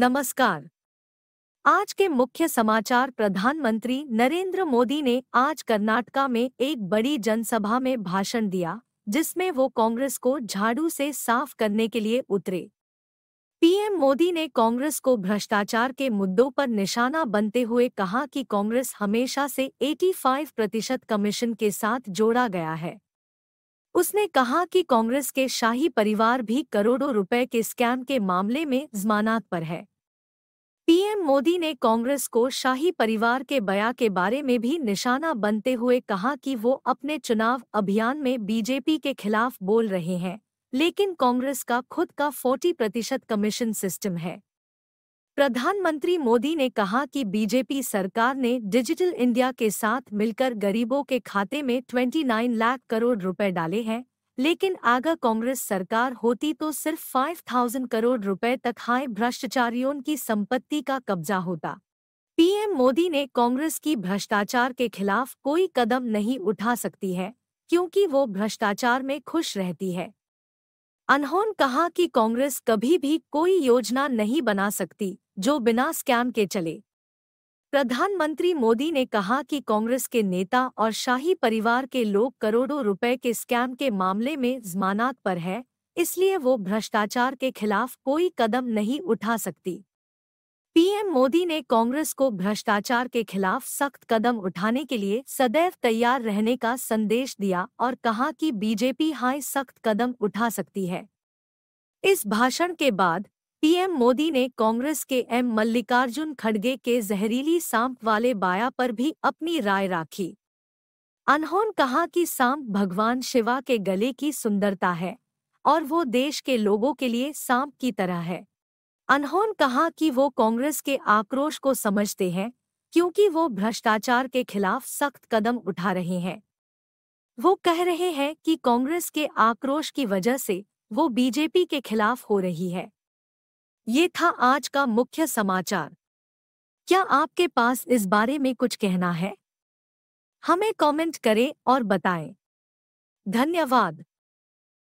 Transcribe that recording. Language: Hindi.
नमस्कार आज के मुख्य समाचार प्रधानमंत्री नरेंद्र मोदी ने आज कर्नाटका में एक बड़ी जनसभा में भाषण दिया जिसमें वो कांग्रेस को झाड़ू से साफ करने के लिए उतरे पीएम मोदी ने कांग्रेस को भ्रष्टाचार के मुद्दों पर निशाना बनते हुए कहा कि कांग्रेस हमेशा से 85 प्रतिशत कमीशन के साथ जोड़ा गया है उसने कहा कि कांग्रेस के शाही परिवार भी करोड़ों रुपए के स्कैम के मामले में जमानत पर है पीएम मोदी ने कांग्रेस को शाही परिवार के बया के बारे में भी निशाना बनते हुए कहा कि वो अपने चुनाव अभियान में बीजेपी के खिलाफ बोल रहे हैं लेकिन कांग्रेस का खुद का 40 प्रतिशत कमीशन सिस्टम है प्रधानमंत्री मोदी ने कहा कि बीजेपी सरकार ने डिजिटल इंडिया के साथ मिलकर गरीबों के खाते में 29 लाख करोड़ रुपए डाले हैं लेकिन आगा कांग्रेस सरकार होती तो सिर्फ 5000 करोड़ रुपए तक हाय भ्रष्टाचारियों की संपत्ति का कब्जा होता पीएम मोदी ने कांग्रेस की भ्रष्टाचार के खिलाफ कोई कदम नहीं उठा सकती है क्योंकि वो भ्रष्टाचार में खुश रहती है अनहोन कहा कि कांग्रेस कभी भी कोई योजना नहीं बना सकती जो बिना स्कैम के चले प्रधानमंत्री मोदी ने कहा कि कांग्रेस के नेता और शाही परिवार के लोग करोड़ों रुपए के स्कैम के मामले में जमानत पर है इसलिए वो भ्रष्टाचार के खिलाफ कोई कदम नहीं उठा सकती पीएम मोदी ने कांग्रेस को भ्रष्टाचार के खिलाफ सख्त कदम उठाने के लिए सदैव तैयार रहने का संदेश दिया और कहा कि बीजेपी हाई सख्त कदम उठा सकती है इस भाषण के बाद पीएम मोदी ने कांग्रेस के एम मल्लिकार्जुन खड़गे के जहरीली सांप वाले बाया पर भी अपनी राय राखी अनहोन कहा कि सांप भगवान शिवा के गले की सुंदरता है और वो देश के लोगों के लिए सांप की तरह है अनहोन कहा कि वो कांग्रेस के आक्रोश को समझते हैं क्योंकि वो भ्रष्टाचार के खिलाफ सख्त कदम उठा रहे हैं वो कह रहे हैं कि कांग्रेस के आक्रोश की वजह से वो बीजेपी के खिलाफ हो रही है ये था आज का मुख्य समाचार क्या आपके पास इस बारे में कुछ कहना है हमें कमेंट करें और बताएं। धन्यवाद